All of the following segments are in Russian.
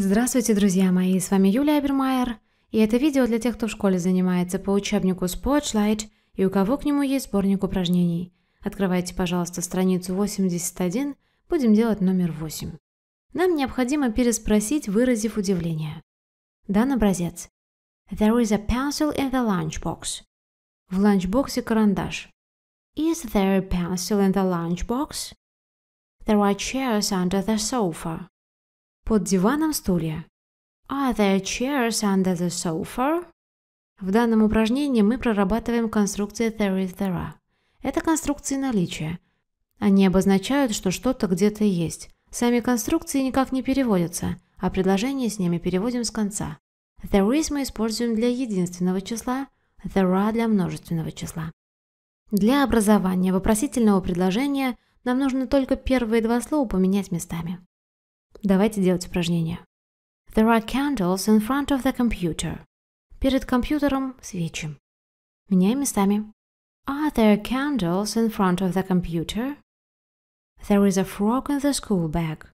Здравствуйте, друзья мои, с вами Юлия Абермайер, и это видео для тех, кто в школе занимается по учебнику Spotlight и у кого к нему есть сборник упражнений. Открывайте, пожалуйста, страницу 81, будем делать номер 8. Нам необходимо переспросить, выразив удивление. Дан образец. There is a pencil in the lunchbox. В ланчбоксе карандаш. Is there a pencil in the lunchbox? There are chairs under the sofa под диваном стулья. Are there chairs under the sofa? В данном упражнении мы прорабатываем конструкции there is there are. Это конструкции наличия. Они обозначают, что что-то где-то есть. Сами конструкции никак не переводятся, а предложения с ними переводим с конца. There is мы используем для единственного числа, there are для множественного числа. Для образования вопросительного предложения нам нужно только первые два слова поменять местами. Давайте делать упражнение. There are candles in front of the computer. Перед компьютером свечи. Меняем местами. Are there candles in front of the computer? There is a frog in the school bag.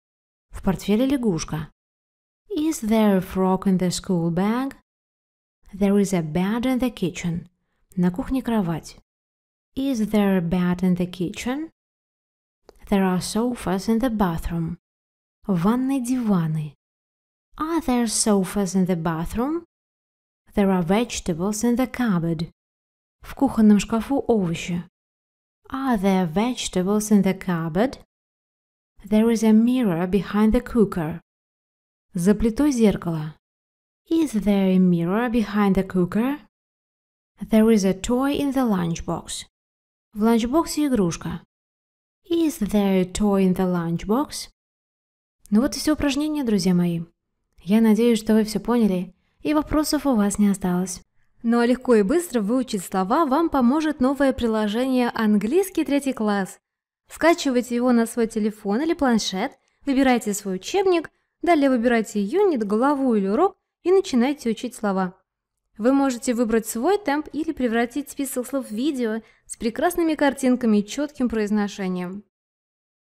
В портфеле лягушка. Is there a frog in the school bag? There is a bed in the kitchen. На кухне кровать. Is there a bed in the kitchen? There are sofas in the bathroom ванны диваны. Are there sofas in the bathroom? There are vegetables in the cupboard. В кухонном шкафу овощи. Are there vegetables in the cupboard? There is a mirror behind the cooker. За плитой зеркало. Is there a mirror behind the cooker? There is a toy in the lunchbox. В ланчбоксе игрушка. Is there a toy in the lunchbox? Ну вот и все упражнения, друзья мои. Я надеюсь, что вы все поняли, и вопросов у вас не осталось. Ну а легко и быстро выучить слова вам поможет новое приложение «Английский третий класс». Скачивайте его на свой телефон или планшет, выбирайте свой учебник, далее выбирайте юнит, главу или урок и начинайте учить слова. Вы можете выбрать свой темп или превратить список слов в видео с прекрасными картинками и четким произношением.